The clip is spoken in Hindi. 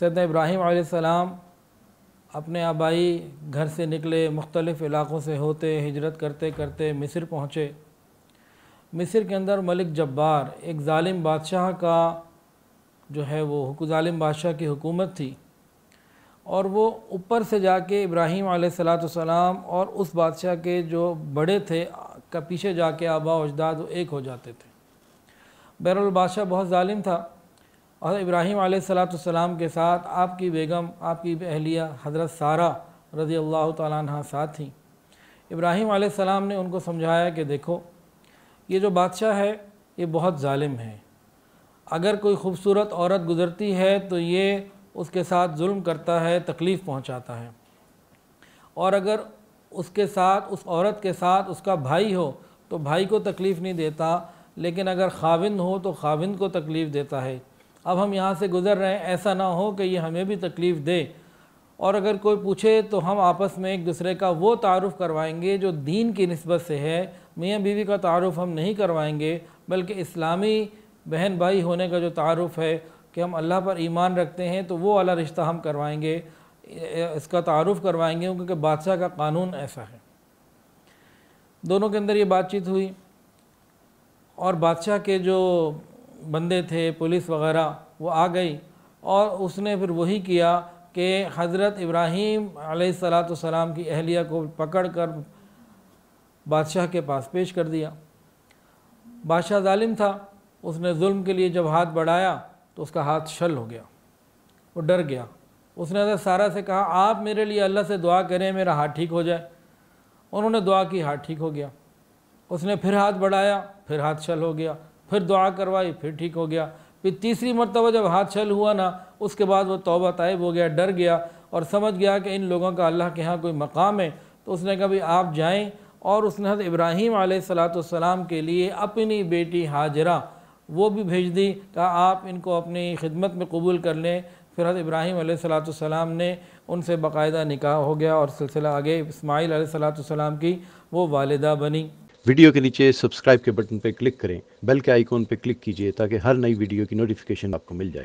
सैद इब्राहिम आसमाम अपने आबाई घर से निकले मुख्तलिफ़ इलाक़ों से होते हिजरत करते करते मिस्र पहुँचे मिस्र के अंदर मलिक जब्बार एक ालिम बादशाह का जो है वो ालिम बादशाह की हुकूमत थी और वो ऊपर से जाके इब्राहिम सलाम और उस बादशाह के जो बड़े थे का पीछे जाके आबा अजदाद एक हो जाते थे बैरुल बादशाह बहुत ालिम था और इब्राहिम सलाम के साथ आपकी बेगम आपकी अहलिया हज़रत सारा रज़ी अल्लाह तहा साथ थी इब्राहिम आसलाम ने उनको समझाया कि देखो ये जो बादशाह है ये बहुत ालिम है अगर कोई ख़ूबसूरत औरत गुज़रती है तो ये उसके साथ जुल्म करता है तकलीफ़ पहुंचाता है और अगर उसके साथ उस औरत के साथ उसका भाई हो तो भाई को तकलीफ़ नहीं देता लेकिन अगर खाविंद हो तो खाविंद को तकलीफ़ देता है अब हम यहाँ से गुज़र रहे हैं ऐसा ना हो कि ये हमें भी तकलीफ़ दे और अगर कोई पूछे तो हम आपस में एक दूसरे का वो तारुफ़ करवाएंगे जो दीन की नस्बत से है मियाँ बीवी का तारुफ़ हम नहीं करवाएंगे बल्कि इस्लामी बहन भाई होने का जो तारुफ़ है कि हम अल्लाह पर ईमान रखते हैं तो वो वाला रिश्ता हम करवाएंगे इसका तारुफ़ करवाएंगे क्योंकि बादशाह का कानून ऐसा है दोनों के अंदर ये बातचीत हुई और बादशाह के जो बंदे थे पुलिस वगैरह वो आ गई और उसने फिर वही किया कि हज़रत इब्राहीम सलाम की अहलिया को पकड़ कर बादशाह के पास पेश कर दिया बादशाह ालिम था उसने जुल्म के लिए जब हाथ बढ़ाया तो उसका हाथ शल हो गया वो डर गया उसने हजरत सारा से कहा आप मेरे लिए अल्लाह से दुआ करें मेरा हाथ ठीक हो जाए उन्होंने दुआ की हाथ ठीक हो गया उसने फिर हाथ बढ़ाया फिर हाथ शल हो गया फिर दुआ करवाई फिर ठीक हो गया फिर तीसरी मरतबा जब हाथ छल हुआ ना उसके बाद वो तोबा तायब हो गया डर गया और समझ गया कि इन लोगों का अल्लाह के यहाँ कोई मकाम है तो उसने कहा भाई आप जाएँ और उसने हज़रत इब्राहीम सलाम के लिए अपनी बेटी हाजरा वो भी भेज दी कहा आप इनको अपनी खिदमत में कबूल कर लें फिर हज़रत इब्राहीम सलाम ने उनसे बाकायदा निकाह हो गया और सिलसिला आगे इसमाईल सलाम की वो वालदा बनी वीडियो के नीचे सब्सक्राइब के बटन पर क्लिक करें बेल के आइकॉन पर क्लिक कीजिए ताकि हर नई वीडियो की नोटिफिकेशन आपको मिल जाए